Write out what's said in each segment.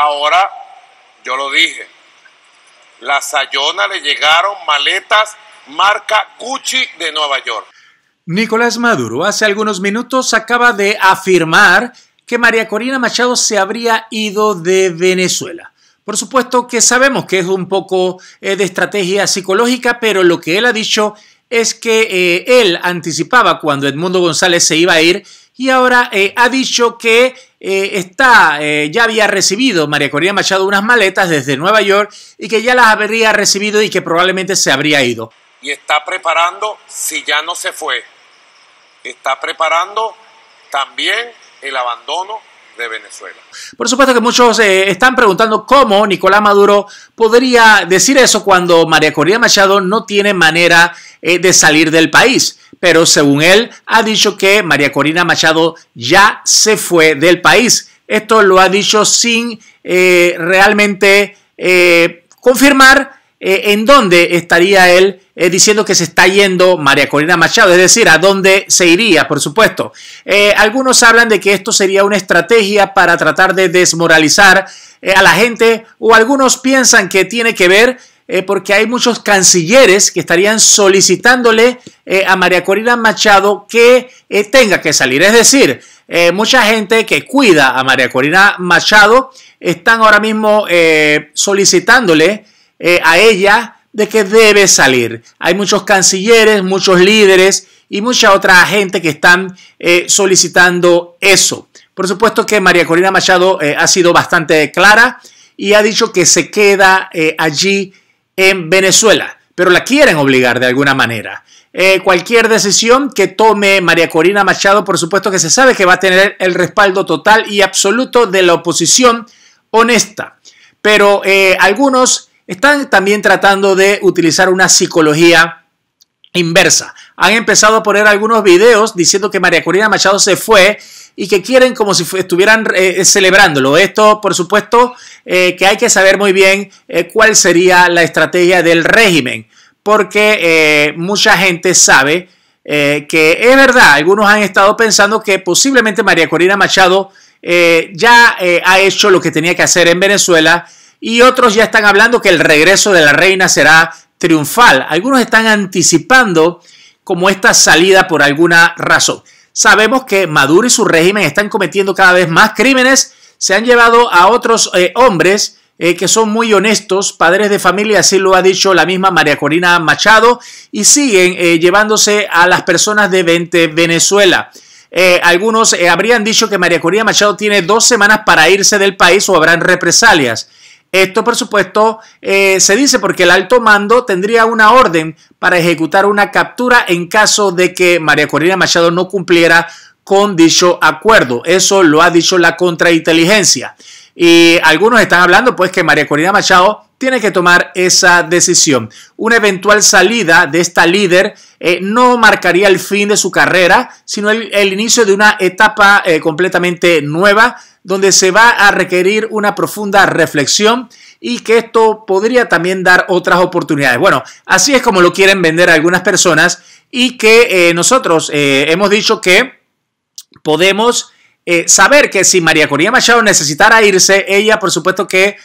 Ahora, yo lo dije, la Sayona le llegaron maletas marca Gucci de Nueva York. Nicolás Maduro hace algunos minutos acaba de afirmar que María Corina Machado se habría ido de Venezuela. Por supuesto que sabemos que es un poco eh, de estrategia psicológica, pero lo que él ha dicho es que eh, él anticipaba cuando Edmundo González se iba a ir y ahora eh, ha dicho que eh, está, eh, ya había recibido María Corina Machado unas maletas desde Nueva York y que ya las habría recibido y que probablemente se habría ido. Y está preparando, si ya no se fue, está preparando también el abandono de Venezuela. Por supuesto que muchos están preguntando cómo Nicolás Maduro podría decir eso cuando María Corina Machado no tiene manera eh, de salir del país. Pero según él, ha dicho que María Corina Machado ya se fue del país. Esto lo ha dicho sin eh, realmente eh, confirmar en dónde estaría él diciendo que se está yendo María Corina Machado, es decir, a dónde se iría, por supuesto. algunos hablan de que esto sería una estrategia para tratar de desmoralizar a la gente o algunos piensan que tiene que ver eh, porque hay muchos cancilleres que estarían solicitándole eh, a María Corina Machado que eh, tenga que salir. Es decir, mucha gente que cuida a María Corina Machado están ahora mismo solicitándole a ella de que debe salir. Hay muchos cancilleres, muchos líderes y mucha otra gente que están solicitando eso. Por supuesto que María Corina Machado ha sido bastante clara y ha dicho que se queda allí en Venezuela, pero la quieren obligar de alguna manera. Eh, cualquier decisión que tome María Corina Machado, por supuesto que se sabe que va a tener el respaldo total y absoluto de la oposición honesta. Pero eh, algunos están también tratando de utilizar una psicología inversa han empezado a poner algunos videos diciendo que María Corina Machado se fue y que quieren como si estuvieran eh, eh, celebrándolo. Esto, por supuesto, eh, que hay que saber muy bien cuál sería la estrategia del régimen, porque mucha gente sabe que es verdad, algunos han estado pensando que posiblemente María Corina Machado ya ha hecho lo que tenía que hacer en Venezuela y otros ya están hablando que el regreso de la reina será triunfal. Algunos están anticipando como esta salida por alguna razón. Sabemos que Maduro y su régimen están cometiendo cada vez más crímenes, se han llevado a otros eh, hombres eh, que son muy honestos, padres de familia, así lo ha dicho la misma María Corina Machado, y siguen eh, llevándose a las personas de 20 Venezuela. algunos habrían dicho que María Corina Machado tiene dos semanas para irse del país o habrán represalias. Esto, por supuesto, eh, se dice porque el alto mando tendría una orden para ejecutar una captura en caso de que María Corina Machado no cumpliera con dicho acuerdo. Eso lo ha dicho la contrainteligencia. Y algunos están hablando pues que María Corina Machado tiene que tomar esa decisión. Una eventual salida de esta líder eh, no marcaría el fin de su carrera, sino el, inicio de una etapa eh, completamente nueva donde se va a requerir una profunda reflexión y que esto podría también dar otras oportunidades. Bueno, así es como lo quieren vender algunas personas y que eh, nosotros eh, hemos dicho que podemos eh, saber que si María Corina Machado necesitara irse, ella por supuesto que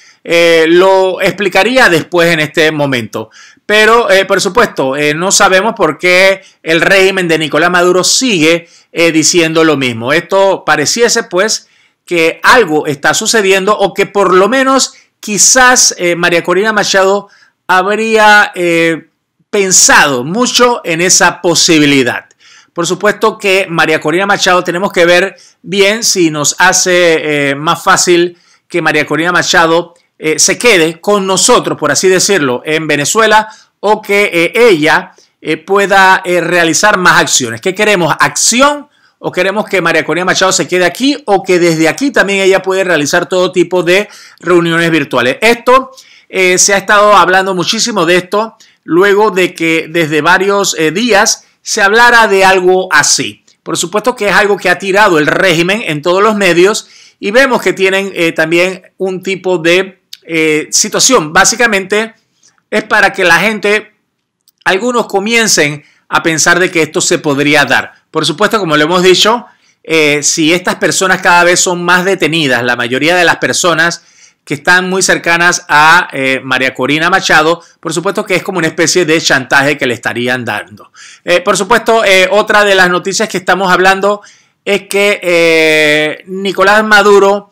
lo explicaría después en este momento. Pero por supuesto, no sabemos por qué el régimen de Nicolás Maduro sigue diciendo lo mismo. Esto pareciese pues que algo está sucediendo o que por lo menos quizás eh, María Corina Machado habría eh, pensado mucho en esa posibilidad. Por supuesto que María Corina Machado tenemos que ver bien si nos hace eh, más fácil que María Corina Machado se quede con nosotros, por así decirlo, en Venezuela o que ella pueda realizar más acciones. ¿Qué queremos? ¿Acción o queremos que María Corina Machado se quede aquí o que desde aquí también ella puede realizar todo tipo de reuniones virtuales. Esto eh, se ha estado hablando muchísimo de esto luego de que desde varios eh, días se hablara de algo así. Por supuesto que es algo que ha tirado el régimen en todos los medios y vemos que tienen eh, también un tipo de situación. Básicamente es para que la gente, algunos comiencen a pensar de que esto se podría dar. Por supuesto, como lo hemos dicho, eh, si estas personas cada vez son más detenidas, la mayoría de las personas que están muy cercanas a eh, María Corina Machado, por supuesto que es como una especie de chantaje que le estarían dando. Eh, por supuesto, otra de las noticias que estamos hablando es que Nicolás Maduro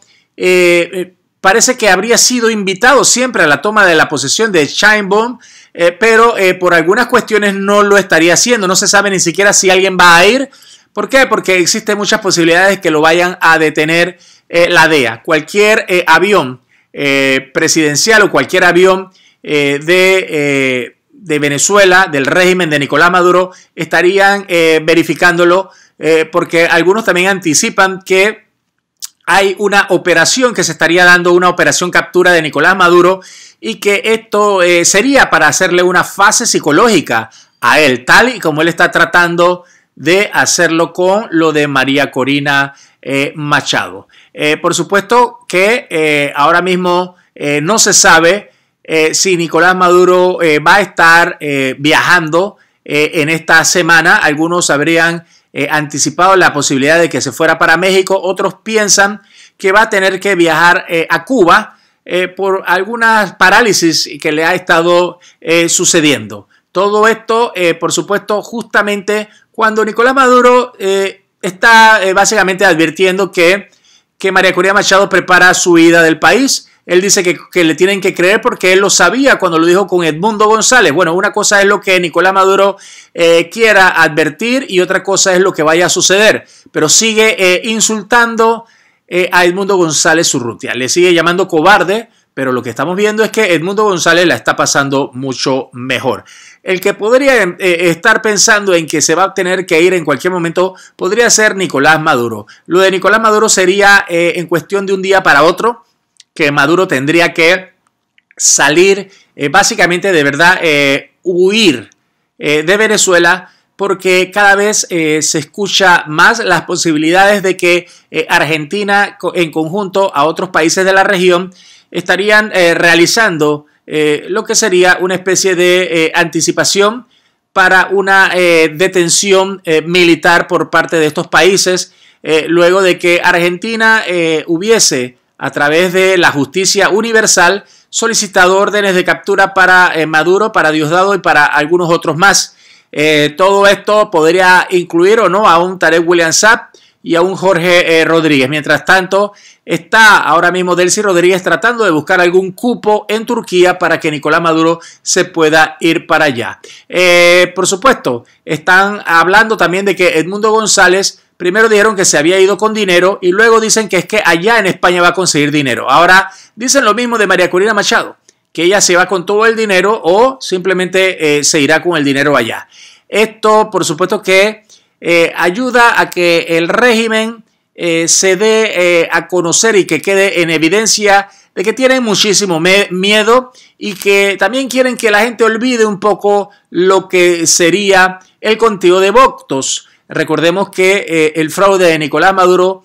parece que habría sido invitado siempre a la toma de la posesión de Scheinbaum, Bomb, eh, pero eh, por algunas cuestiones no lo estaría haciendo. No se sabe ni siquiera si alguien va a ir. ¿Por qué? Porque existen muchas posibilidades que lo vayan a detener eh, la DEA. Cualquier avión presidencial o cualquier avión de, Venezuela, del régimen de Nicolás Maduro, estarían verificándolo porque algunos también anticipan que hay una operación que se estaría dando, una operación captura de Nicolás Maduro y que esto eh, sería para hacerle una fase psicológica a él, tal y como él está tratando de hacerlo con lo de María Corina eh, Machado. Eh, por supuesto que ahora mismo no se sabe si Nicolás Maduro va a estar viajando en esta semana. Algunos habrían eh, anticipado la posibilidad de que se fuera para México, otros piensan que va a tener que viajar eh, a Cuba eh, por algunas parálisis que le ha estado sucediendo. Todo esto, por supuesto, justamente cuando Nicolás Maduro está básicamente advirtiendo que, que María Curia Machado prepara su ida del país él dice que, le tienen que creer porque él lo sabía cuando lo dijo con Edmundo González. Bueno, una cosa es lo que Nicolás Maduro eh, quiera advertir y otra cosa es lo que vaya a suceder. Pero sigue eh, insultando eh, a Edmundo González Surrutia. Le sigue llamando cobarde, pero lo que estamos viendo es que Edmundo González la está pasando mucho mejor. El que podría estar pensando en que se va a tener que ir en cualquier momento podría ser Nicolás Maduro. Lo de Nicolás Maduro sería en cuestión de un día para otro que Maduro tendría que salir, eh, básicamente de verdad, eh, huir eh, de Venezuela porque cada vez se escucha más las posibilidades de que Argentina en conjunto a otros países de la región estarían realizando lo que sería una especie de anticipación para una detención militar por parte de estos países luego de que Argentina hubiese a través de la justicia universal, solicitado órdenes de captura para eh, Maduro, para Diosdado y para algunos otros más. Eh, todo esto podría incluir o no a un Tarek William Saab y a un Jorge eh, Rodríguez. Mientras tanto, está ahora mismo Delcy Rodríguez tratando de buscar algún cupo en Turquía para que Nicolás Maduro se pueda ir para allá. por supuesto, están hablando también de que Edmundo González Primero dijeron que se había ido con dinero y luego dicen que es que allá en España va a conseguir dinero. Ahora dicen lo mismo de María Corina Machado, que ella se va con todo el dinero o simplemente eh, se irá con el dinero allá. Esto, por supuesto, que eh, ayuda a que el régimen eh, se dé a conocer y que quede en evidencia de que tienen muchísimo miedo y que también quieren que la gente olvide un poco lo que sería el contigo de votos Recordemos que eh, el fraude de Nicolás Maduro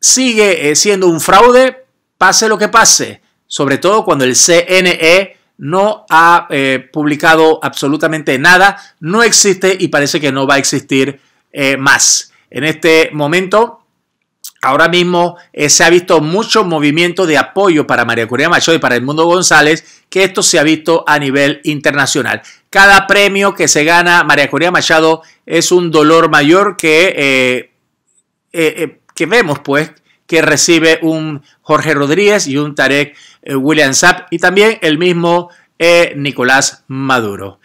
sigue eh, siendo un fraude, pase lo que pase, sobre todo cuando el CNE no ha eh, publicado absolutamente nada, no existe y parece que no va a existir más. En este momento, ahora mismo se ha visto mucho movimiento de apoyo para María Corina Machado y para El Mundo González, que esto se ha visto a nivel internacional. Cada premio que se gana María Corina Machado es un dolor mayor que, eh, eh, eh, que vemos, pues, que recibe un Jorge Rodríguez y un Tarek William Zapp y también el mismo Nicolás Maduro.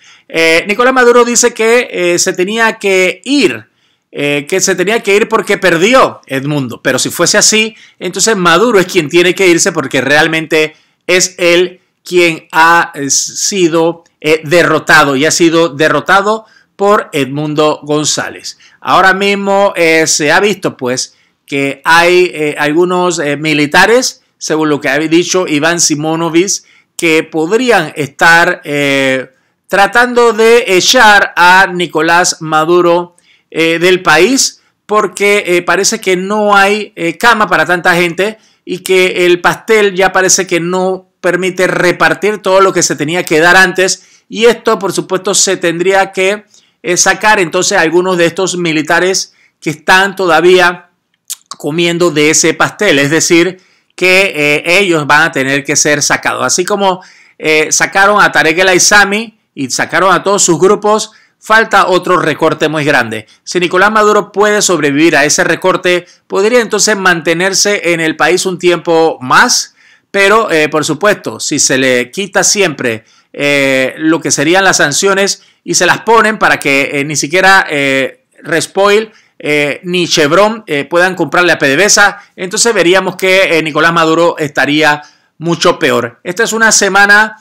Nicolás Maduro dice que se tenía que ir que se tenía que ir porque perdió Edmundo. Pero si fuese así, entonces Maduro es quien tiene que irse porque realmente es él, quien ha eh, sido eh, derrotado y ha sido derrotado por Edmundo González. Ahora mismo eh, se ha visto pues que hay algunos militares, según lo que ha dicho Iván Simonovic, que podrían estar tratando de echar a Nicolás Maduro del país porque parece que no hay cama para tanta gente y que el pastel ya parece que no permite repartir todo lo que se tenía que dar antes y esto por supuesto se tendría que eh, sacar entonces algunos de estos militares que están todavía comiendo de ese pastel, es decir, que eh, ellos van a tener que ser sacados. Así como eh, sacaron a Tarek El Aizami y sacaron a todos sus grupos, falta otro recorte muy grande. Si Nicolás Maduro puede sobrevivir a ese recorte, podría entonces mantenerse en el país un tiempo más pero, eh, por supuesto, si se le quita siempre eh, lo que serían las sanciones y se las ponen para que eh, ni siquiera Respoil ni Chevron puedan comprarle a PDVSA, entonces veríamos que Nicolás Maduro estaría mucho peor. Esta es una semana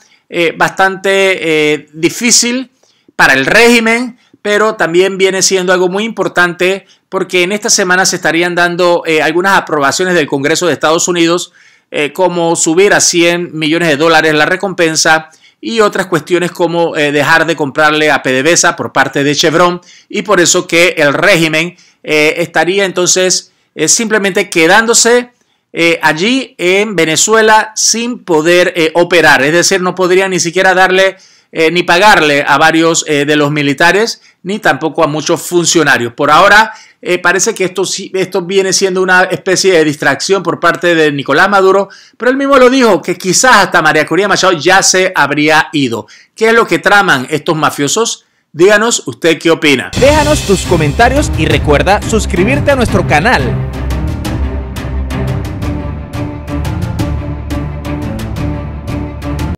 bastante difícil para el régimen, pero también viene siendo algo muy importante porque en esta semana se estarían dando algunas aprobaciones del Congreso de Estados Unidos eh, como subir a 100 millones de dólares la recompensa y otras cuestiones como eh, dejar de comprarle a PDVSA por parte de Chevron y por eso que el régimen eh, estaría entonces simplemente quedándose allí en Venezuela sin poder operar, es decir, no podría ni siquiera darle ni pagarle a varios de los militares ni tampoco a muchos funcionarios. Por ahora eh, parece que esto, esto viene siendo una especie de distracción por parte de Nicolás Maduro, pero él mismo lo dijo, que quizás hasta María Corina Machado ya se habría ido. ¿Qué es lo que traman estos mafiosos? Díganos usted qué opina. Déjanos tus comentarios y recuerda suscribirte a nuestro canal.